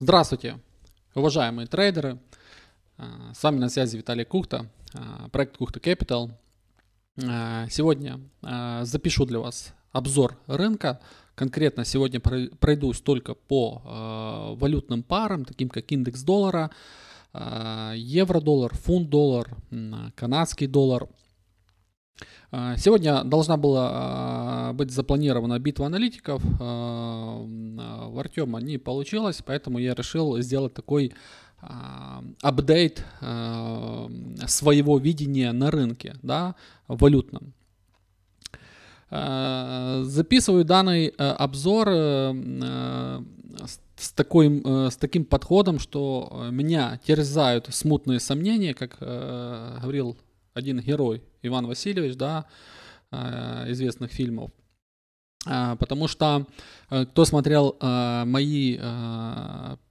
Здравствуйте, уважаемые трейдеры. А, с вами на связи Виталий Кухта, а, проект Кухта Capital. А, сегодня запишу для вас обзор рынка. Конкретно сегодня пройдусь только по валютным парам, таким как индекс доллара, евро-доллар, фунт-доллар, канадский доллар – а, сегодня должна была а, быть запланирована битва аналитиков. А, в Артема не получилось, поэтому я решил сделать такой апдейт своего видения на рынке, да, валютном. Записываю данный обзор э, с, такой, э, с таким подходом, что меня терзают смутные сомнения, как э, говорил один герой, Иван Васильевич, да, э, известных фильмов. Э, потому что э, кто смотрел мои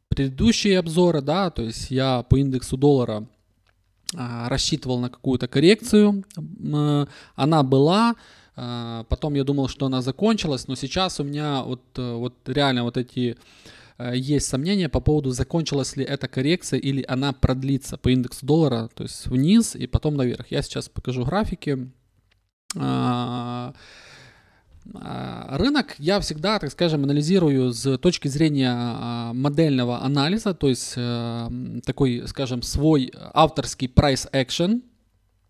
предыдущие обзоры, да, то есть я по индексу доллара рассчитывал на какую-то коррекцию, она была, потом я думал, что она закончилась, но сейчас у меня вот, вот реально вот эти Э, есть сомнения по поводу, закончилась ли эта коррекция или она продлится по индексу доллара, то есть вниз и потом наверх. Я сейчас покажу графики. А, а, рынок я всегда, так скажем, анализирую с точки зрения а, модельного анализа, то есть э, такой, скажем, свой авторский price action,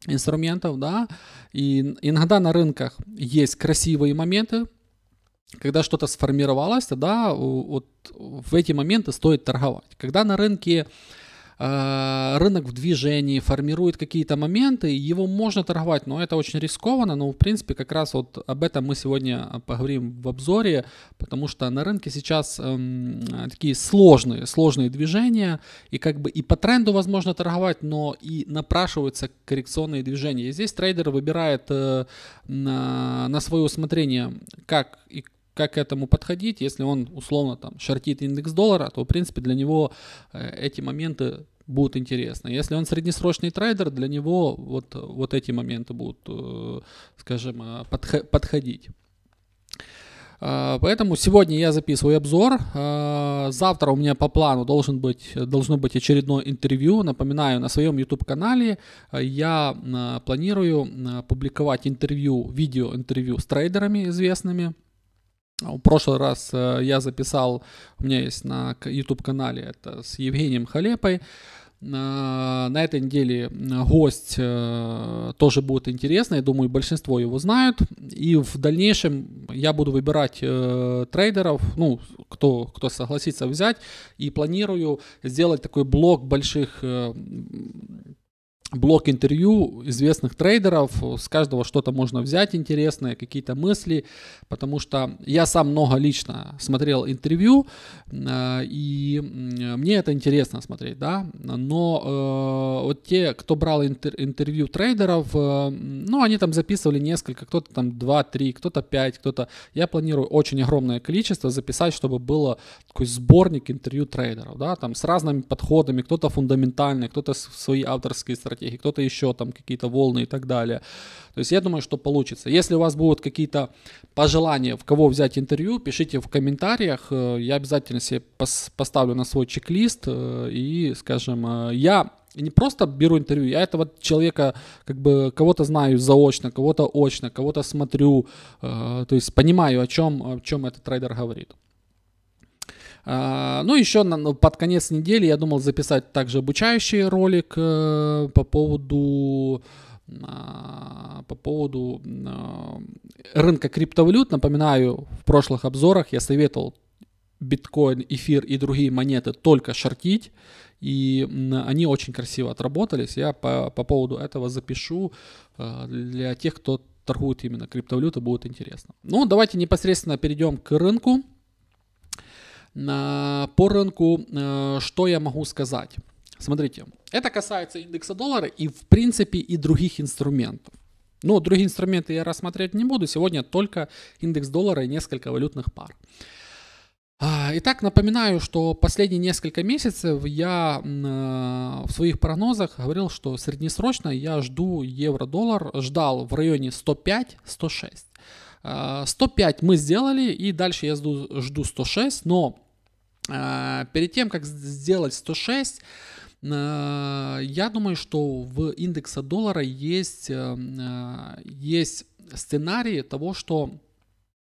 инструментов, да, и иногда на рынках есть красивые моменты, когда что-то сформировалось, тогда вот в эти моменты стоит торговать. Когда на рынке э, рынок в движении формирует какие-то моменты, его можно торговать, но это очень рискованно, но в принципе как раз вот об этом мы сегодня поговорим в обзоре, потому что на рынке сейчас э, такие сложные, сложные движения, и как бы и по тренду возможно торговать, но и напрашиваются коррекционные движения. И здесь трейдер выбирает э, на, на свое усмотрение, как и как к этому подходить. Если он условно там шортит индекс доллара, то в принципе для него э, эти моменты будут интересны. Если он среднесрочный трейдер, для него вот, вот эти моменты будут, э, скажем, э, подходить. А, поэтому сегодня я записываю обзор. А, завтра у меня по плану должен быть, должно быть очередное интервью. Напоминаю, на своем YouTube-канале я планирую публиковать интервью, видео-интервью с трейдерами известными – а в прошлый раз э, я записал, у меня есть на YouTube-канале, это с Евгением Халепой. Э, на этой неделе э, гость тоже будет интересный, я думаю, большинство его знают. И в дальнейшем я буду выбирать трейдеров, ну, кто, кто согласится взять, и планирую сделать такой блок больших блок интервью известных трейдеров, с каждого что-то можно взять интересное, какие-то мысли, потому что я сам много лично смотрел интервью, э, и мне это интересно смотреть, да, но э, вот те, кто брал интервью трейдеров, э, ну, они там записывали несколько, кто-то там 2-3, кто-то 5, кто-то, я планирую очень огромное количество записать, чтобы было такой сборник интервью трейдеров, да, там с разными подходами, кто-то фундаментальный, кто-то свои авторские стратегии, стратегии, кто-то еще там какие-то волны и так далее. То есть я думаю, что получится. Если у вас будут какие-то пожелания, в кого взять интервью, пишите в комментариях. Э, я обязательно себе пос- поставлю на свой чек-лист э, и, скажем, э, я не просто беру интервью, я этого человека, как бы, кого-то знаю заочно, кого-то очно, кого-то смотрю, э, то есть понимаю, о чем, о чем этот трейдер говорит. А, ну, еще ну, под конец недели я думал записать также обучающий ролик э, по поводу а, по поводу а, рынка криптовалют. Напоминаю, в прошлых обзорах я советовал биткоин, эфир и другие монеты только шортить. И они очень красиво отработались. Я по, по поводу этого запишу э, для тех, кто торгует именно криптовалюты, будет интересно. Ну, давайте непосредственно перейдем к рынку по рынку, э, что я могу сказать? Смотрите, это касается индекса доллара и, в принципе, и других инструментов. Но ну, другие инструменты я рассмотреть не буду. Сегодня только индекс доллара и несколько валютных пар. А, итак, напоминаю, что последние несколько месяцев я э, в своих прогнозах говорил, что среднесрочно я жду евро-доллар, ждал в районе 105-106. 105 а, мы сделали, и дальше я жду, жду 106, но Э, перед тем, как сделать 106, э, я думаю, что в индекса доллара есть, э, есть сценарии того, что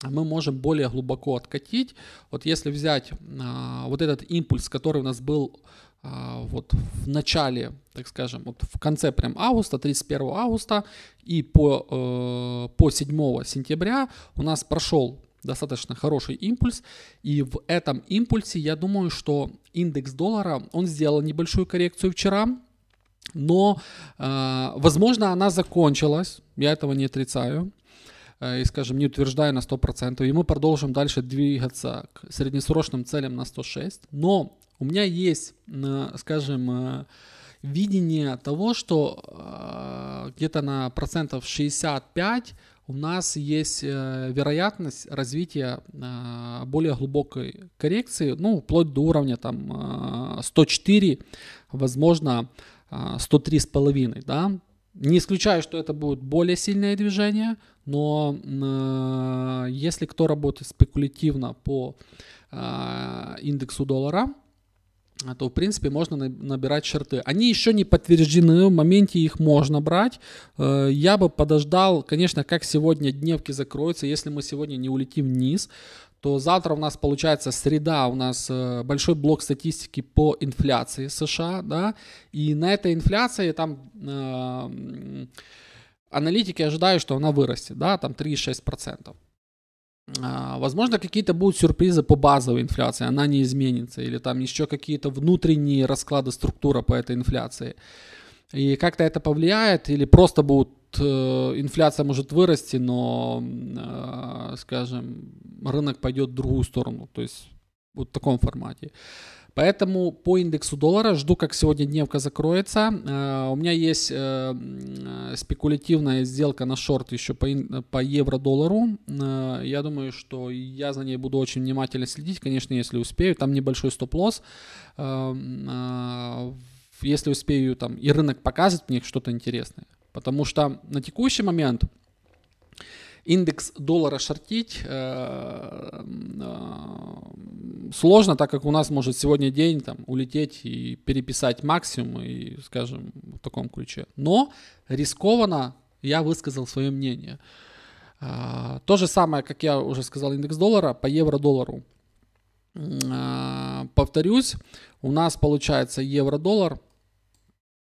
мы можем более глубоко откатить. Вот если взять вот этот импульс, который у нас был вот в начале, так скажем, вот в конце прям августа, 31 августа и по, по 7 сентября у нас прошел достаточно хороший импульс, и в этом импульсе я думаю, что индекс доллара, он сделал небольшую коррекцию вчера, но, э, возможно, она закончилась, я этого не отрицаю, э, и, скажем, не утверждаю на 100%, и мы продолжим дальше двигаться к среднесрочным целям на 106, но у меня есть, э, скажем, э, видение того, что э, где-то на процентов 65 у нас есть э, вероятность развития э, более глубокой коррекции, ну, вплоть до уровня там 104, э, возможно, 103,5, да. Не исключаю, что это будет более сильное движение, но если кто работает спекулятивно по индексу доллара, а то, в принципе, можно набирать черты. Они еще не подтверждены, в моменте их можно брать. Э, я бы подождал, конечно, как сегодня дневки закроются. Если мы сегодня не улетим вниз, то завтра у нас получается среда, у нас э, большой блок статистики по инфляции США, да, и на этой инфляции там э, аналитики ожидают, что она вырастет, да, там 3,6%. А, возможно, какие-то будут сюрпризы по базовой инфляции, она не изменится, или там еще какие-то внутренние расклады структура по этой инфляции. И как-то это повлияет, или просто будет э, инфляция может вырасти, но, э, скажем, рынок пойдет в другую сторону, то есть вот в таком формате. Поэтому по индексу доллара жду, как сегодня дневка закроется. Э, у меня есть э, спекулятивная сделка на шорт еще по, евро-доллару. Э, я думаю, что я за ней буду очень внимательно следить, конечно, если успею. Там небольшой стоп-лосс если успею там и рынок показывает мне что-то интересное. Потому что на текущий момент индекс доллара шортить э, э, сложно, так как у нас может сегодня день там, улететь и переписать максимум, и, скажем, в таком ключе. Но рискованно я высказал свое мнение. Э, то же самое, как я уже сказал, индекс доллара по евро-доллару. Повторюсь, у нас получается евро-доллар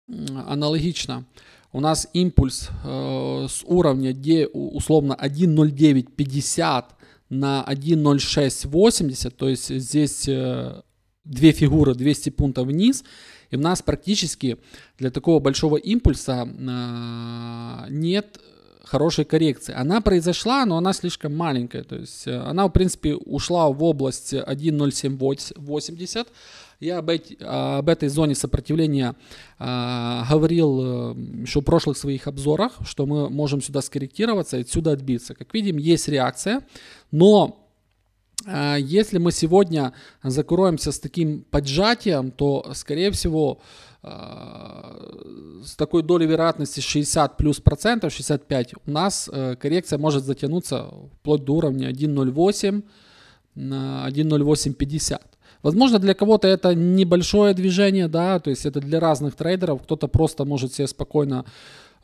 аналогично – у нас импульс э, с уровня де, условно 1.0950 на 1.0680, то есть здесь э, две фигуры 200 пунктов вниз, и у нас практически для такого большого импульса э, нет хорошей коррекции. Она произошла, но она слишком маленькая. То есть э, она, в принципе, ушла в область 1.0780. Я об, эти, а, об этой зоне сопротивления а, э, говорил еще в прошлых своих обзорах, что мы можем сюда скорректироваться и отсюда отбиться. Как видим, есть реакция, но Э, если мы сегодня закроемся с таким поджатием, то, скорее всего, э, с такой долей вероятности 60 плюс процентов, 65, у нас э, коррекция может затянуться вплоть до уровня 1.08, 1.0850. Возможно, для кого-то это небольшое движение, да, то есть это для разных трейдеров, кто-то просто может себе спокойно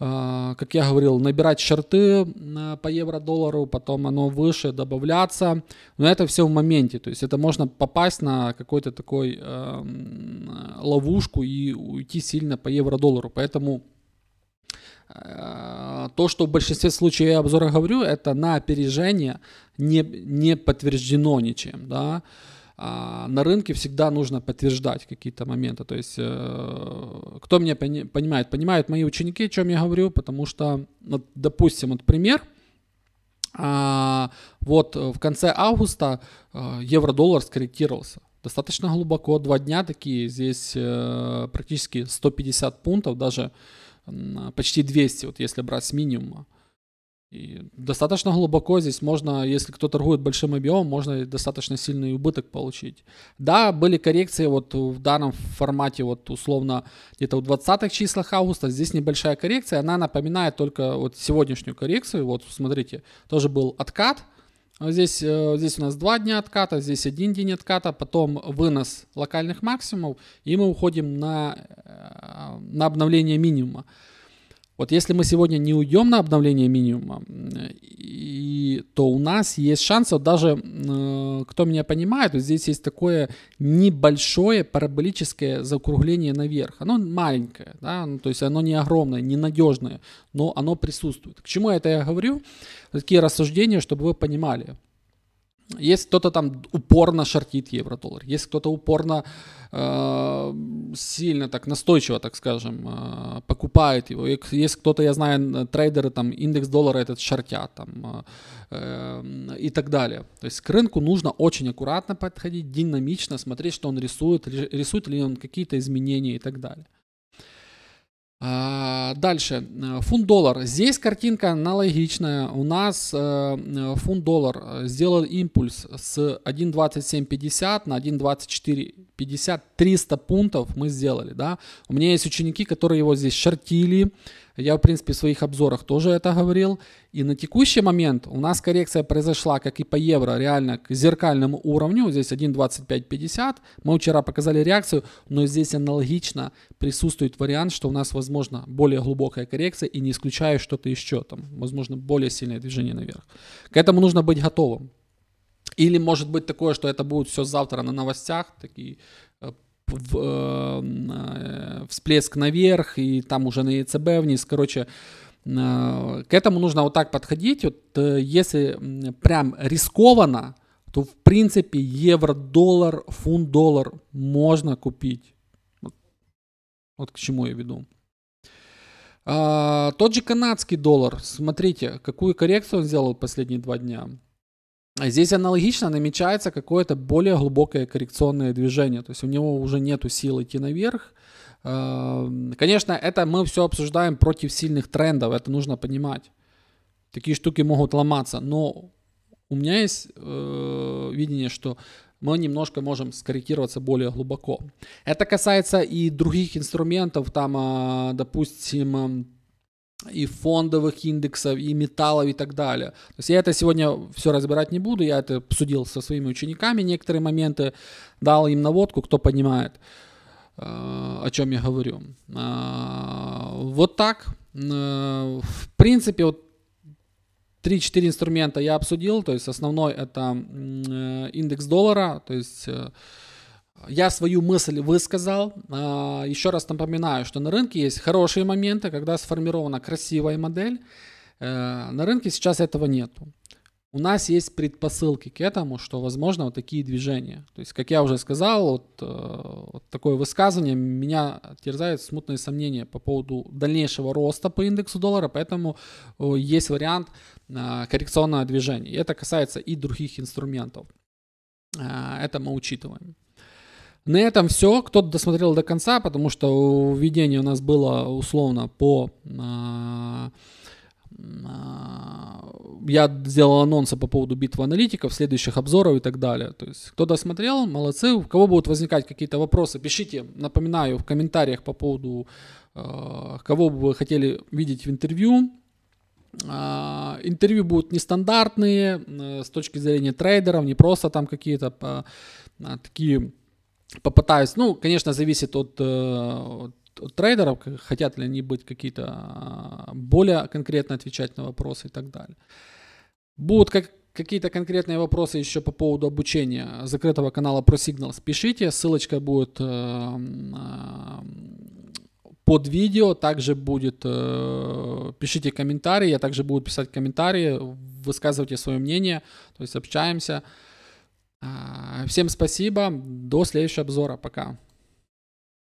а, как я говорил, набирать черты э, по евро-доллару, потом оно выше, добавляться. Но это все в моменте. То есть это можно попасть на какой-то такой э, ловушку и уйти сильно по евро-доллару. Поэтому э, то, что в большинстве случаев я обзора говорю, это на опережение не, не подтверждено ничем. Да? А, на рынке всегда нужно подтверждать какие-то моменты. То есть, э, кто меня понимает? Понимают мои ученики, о чем я говорю, потому что, допустим, вот пример. А, вот в конце августа э, евро-доллар скорректировался. Достаточно глубоко, два дня такие, здесь э, практически 150 пунктов, даже почти 200, вот если брать с минимума. И достаточно глубоко здесь можно, если кто торгует большим объемом, можно достаточно сильный убыток получить. Да, были коррекции вот в данном формате, вот условно где-то в 20-х числах августа. Здесь небольшая коррекция, она напоминает только вот сегодняшнюю коррекцию. Вот смотрите, тоже был откат. Здесь, э, здесь у нас два дня отката, здесь один день отката, потом вынос локальных максимумов, и мы уходим на, э, на обновление минимума. Вот если мы сегодня не уйдем на обновление минимума, и, то у нас есть шанс, вот даже э, кто меня понимает, вот здесь есть такое небольшое параболическое закругление наверх. Оно маленькое, да, ну, то есть оно не огромное, не надежное, но оно присутствует. К чему это я говорю? Такие рассуждения, чтобы вы понимали. Есть кто-то там упорно шортит евро-доллар, есть кто-то упорно э, сильно так настойчиво, так скажем, э, покупает его. Есть кто-то, я знаю, трейдеры там индекс доллара этот шортят там э, э, и так далее. То есть к рынку нужно очень аккуратно подходить, динамично смотреть, что он рисует, рисует ли он какие-то изменения и так далее. А, дальше. Фунт-доллар. Здесь картинка аналогичная. У нас э, фунт-доллар э, сделал импульс с 1.2750 на 1.2450. 300 пунктов мы сделали. Да? У меня есть ученики, которые его здесь шортили. Я, в принципе, в своих обзорах тоже это говорил. И на текущий момент у нас коррекция произошла, как и по евро, реально к зеркальному уровню. Здесь 1.2550. Мы вчера показали реакцию, но здесь аналогично присутствует вариант, что у нас, возможно, более глубокая коррекция. И не исключаю что-то еще там. Возможно, более сильное движение наверх. К этому нужно быть готовым. Или может быть такое, что это будет все завтра на новостях, такие в, э, э, всплеск наверх, и там уже на ЕЦБ вниз. Короче, э, к этому нужно вот так подходить. Вот если прям рискованно, то в принципе евро-доллар, фунт-доллар можно купить. Вот, вот к чему я веду. А, тот же канадский доллар, смотрите, какую коррекцию он сделал последние два дня. А здесь аналогично намечается какое-то более глубокое коррекционное движение, то есть у него уже нету сил идти наверх. Эм, конечно, это мы все обсуждаем против сильных трендов, это нужно понимать. Такие штуки могут ломаться, но у меня есть э, видение, что мы немножко можем скорректироваться более глубоко. Это касается и других инструментов, там, э, допустим, и фондовых индексов, и металлов и так далее. То есть я это сегодня все разбирать не буду, я это обсудил со своими учениками некоторые моменты, дал им наводку, кто понимает, э, о чем я говорю. Э, вот так. Э, в принципе, вот 3-4 инструмента я обсудил, то есть основной это индекс доллара, то есть я свою мысль высказал. А, еще раз напоминаю, что на рынке есть хорошие моменты, когда сформирована красивая модель. Э, на рынке сейчас этого нет. У нас есть предпосылки к этому, что возможно вот такие движения. То есть, как я уже сказал, вот, э, вот такое высказывание меня терзает смутные сомнения по поводу дальнейшего роста по индексу доллара, поэтому э, есть вариант коррекционного движения. И это касается и других инструментов. Это мы учитываем. На этом все. Кто-то досмотрел до конца, потому что введение у нас было условно по... А, а, я сделал анонсы по поводу битвы аналитиков, следующих обзоров и так далее. То есть, кто досмотрел, молодцы. У кого будут возникать какие-то вопросы, пишите, напоминаю, в комментариях по поводу, а, кого бы вы хотели видеть в интервью. Интервью будут нестандартные э, с точки зрения трейдеров, не просто там какие-то такие попытаюсь, ну, конечно, зависит от, э, от, трейдеров, хотят ли они быть какие-то а, более конкретно отвечать на вопросы и так далее. Будут как, какие-то конкретные вопросы еще по поводу обучения закрытого канала про ProSignals, пишите, ссылочка будет э, под видео, также будет, э, пишите комментарии, я также буду писать комментарии, высказывайте свое мнение, то есть общаемся. А, всем спасибо. До следующего обзора. Пока.